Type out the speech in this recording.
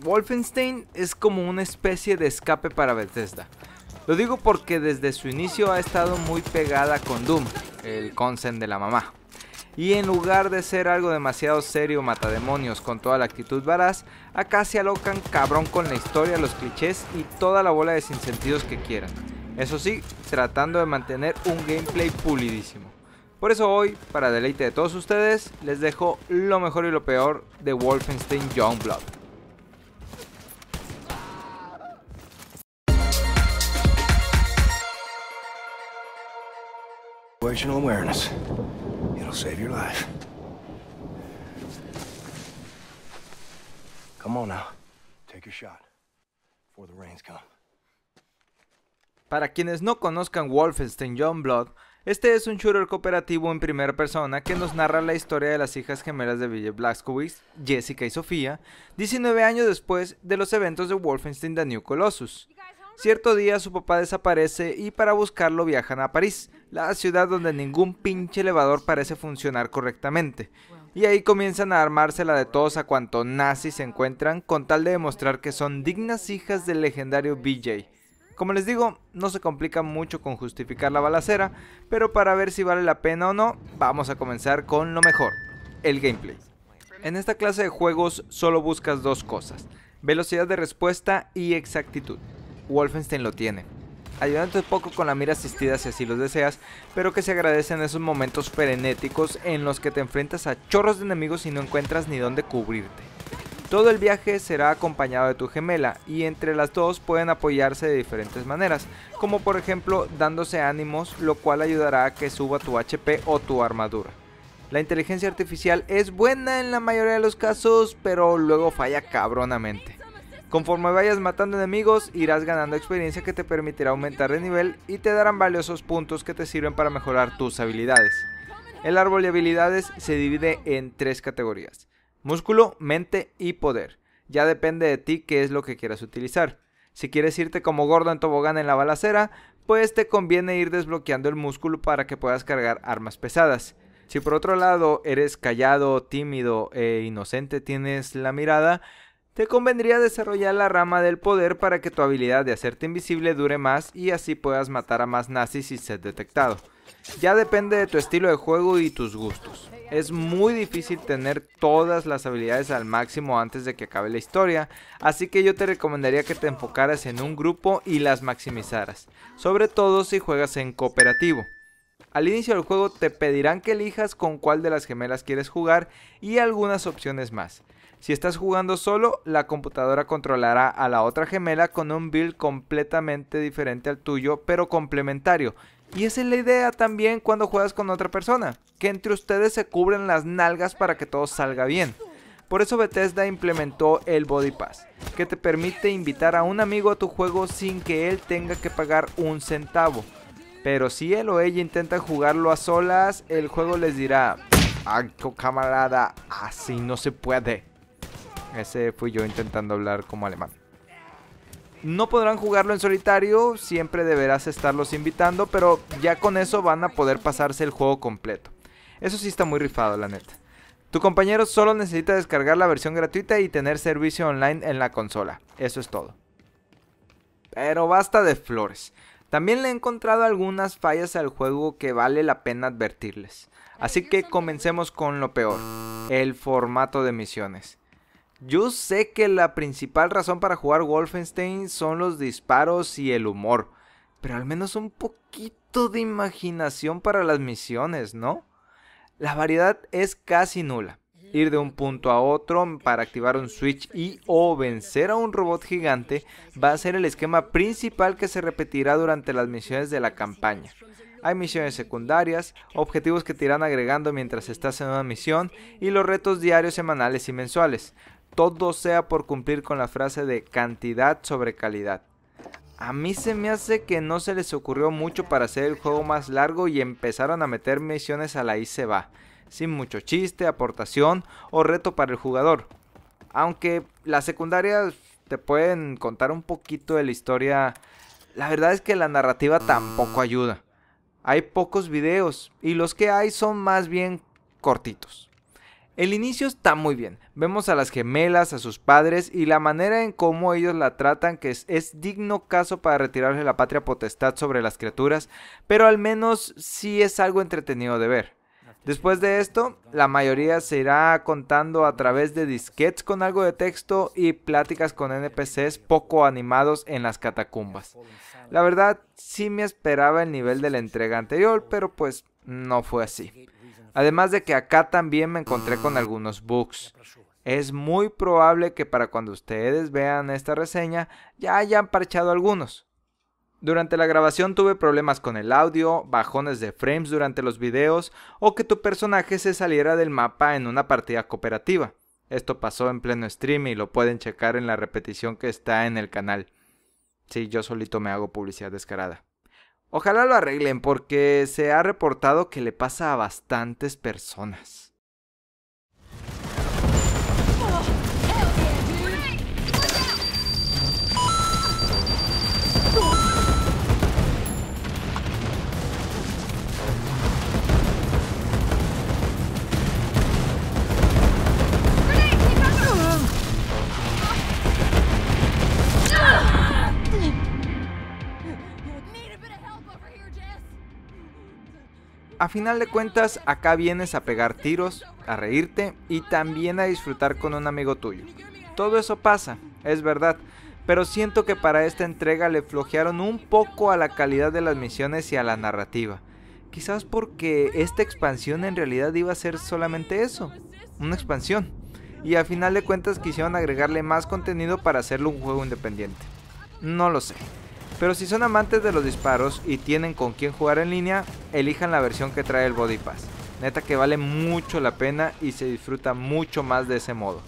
Wolfenstein es como una especie de escape para Bethesda. Lo digo porque desde su inicio ha estado muy pegada con Doom, el consen de la mamá. Y en lugar de ser algo demasiado serio matademonios con toda la actitud varaz, acá se alocan cabrón con la historia, los clichés y toda la bola de sinsentidos que quieran. Eso sí, tratando de mantener un gameplay pulidísimo. Por eso hoy, para deleite de todos ustedes, les dejo lo mejor y lo peor de Wolfenstein Youngblood. Come on now. Take your para quienes no conozcan Wolfenstein Youngblood, este es un shooter cooperativo en primera persona que nos narra la historia de las hijas gemelas de Ville Blazkowicz, Jessica y Sofía, 19 años después de los eventos de Wolfenstein The New Colossus. Cierto día su papá desaparece y para buscarlo viajan a París, la ciudad donde ningún pinche elevador parece funcionar correctamente. Y ahí comienzan a armársela de todos a cuanto nazis se encuentran con tal de demostrar que son dignas hijas del legendario BJ, como les digo, no se complica mucho con justificar la balacera, pero para ver si vale la pena o no, vamos a comenzar con lo mejor, el gameplay. En esta clase de juegos solo buscas dos cosas, velocidad de respuesta y exactitud. Wolfenstein lo tiene, un poco con la mira asistida si así lo deseas, pero que se agradecen esos momentos frenéticos en los que te enfrentas a chorros de enemigos y no encuentras ni dónde cubrirte. Todo el viaje será acompañado de tu gemela y entre las dos pueden apoyarse de diferentes maneras, como por ejemplo dándose ánimos, lo cual ayudará a que suba tu HP o tu armadura. La inteligencia artificial es buena en la mayoría de los casos, pero luego falla cabronamente. Conforme vayas matando enemigos, irás ganando experiencia que te permitirá aumentar de nivel y te darán valiosos puntos que te sirven para mejorar tus habilidades. El árbol de habilidades se divide en tres categorías Músculo, mente y poder. Ya depende de ti qué es lo que quieras utilizar. Si quieres irte como gordo en tobogán en la balacera, pues te conviene ir desbloqueando el músculo para que puedas cargar armas pesadas. Si por otro lado eres callado, tímido e inocente, tienes la mirada, te convendría desarrollar la rama del poder para que tu habilidad de hacerte invisible dure más y así puedas matar a más nazis y ser detectado. Ya depende de tu estilo de juego y tus gustos. Es muy difícil tener todas las habilidades al máximo antes de que acabe la historia, así que yo te recomendaría que te enfocaras en un grupo y las maximizaras, sobre todo si juegas en cooperativo. Al inicio del juego te pedirán que elijas con cuál de las gemelas quieres jugar y algunas opciones más. Si estás jugando solo, la computadora controlará a la otra gemela con un build completamente diferente al tuyo, pero complementario, y esa es la idea también cuando juegas con otra persona, que entre ustedes se cubren las nalgas para que todo salga bien. Por eso Bethesda implementó el Body Pass, que te permite invitar a un amigo a tu juego sin que él tenga que pagar un centavo. Pero si él o ella intenta jugarlo a solas, el juego les dirá, ¡Ay, camarada! Así no se puede. Ese fui yo intentando hablar como alemán. No podrán jugarlo en solitario, siempre deberás estarlos invitando, pero ya con eso van a poder pasarse el juego completo. Eso sí está muy rifado, la neta. Tu compañero solo necesita descargar la versión gratuita y tener servicio online en la consola. Eso es todo. Pero basta de flores. También le he encontrado algunas fallas al juego que vale la pena advertirles. Así que comencemos con lo peor, el formato de misiones. Yo sé que la principal razón para jugar Wolfenstein son los disparos y el humor, pero al menos un poquito de imaginación para las misiones, ¿no? La variedad es casi nula. Ir de un punto a otro para activar un switch y o vencer a un robot gigante va a ser el esquema principal que se repetirá durante las misiones de la campaña. Hay misiones secundarias, objetivos que te irán agregando mientras estás en una misión y los retos diarios, semanales y mensuales todo sea por cumplir con la frase de cantidad sobre calidad. A mí se me hace que no se les ocurrió mucho para hacer el juego más largo y empezaron a meter misiones a la y se va, sin mucho chiste, aportación o reto para el jugador. Aunque las secundarias te pueden contar un poquito de la historia, la verdad es que la narrativa tampoco ayuda. Hay pocos videos y los que hay son más bien cortitos. El inicio está muy bien. Vemos a las gemelas, a sus padres y la manera en cómo ellos la tratan que es, digno caso para retirarle la patria potestad sobre las criaturas, pero al menos sí es algo entretenido de ver. Después de esto, la mayoría se irá contando a través de disquets con algo de texto y pláticas con NPCs poco animados en las catacumbas. La verdad, sí me esperaba el nivel de la entrega anterior, pero pues no fue así. Además de que acá también me encontré con algunos bugs. Es muy probable que para cuando ustedes vean esta reseña ya hayan parchado algunos. Durante la grabación tuve problemas con el audio, bajones de frames durante los videos o que tu personaje se saliera del mapa en una partida cooperativa. Esto pasó en pleno stream y lo pueden checar en la repetición que está en el canal. Sí, yo solito me hago publicidad descarada. Ojalá lo arreglen porque se ha reportado que le pasa a bastantes personas. a final de cuentas acá vienes a pegar tiros, a reírte y también a disfrutar con un amigo tuyo. Todo eso pasa, es verdad, pero siento que para esta entrega le flojearon un poco a la calidad de las misiones y a la narrativa. Quizás porque esta expansión en realidad iba a ser solamente eso, una expansión. Y a final de cuentas quisieron agregarle más contenido para hacerlo un juego independiente. No lo sé. Pero si son amantes de los disparos y tienen con quién jugar en línea, elijan la versión que trae el Body Pass. Neta que vale mucho la pena y se disfruta mucho más de ese modo.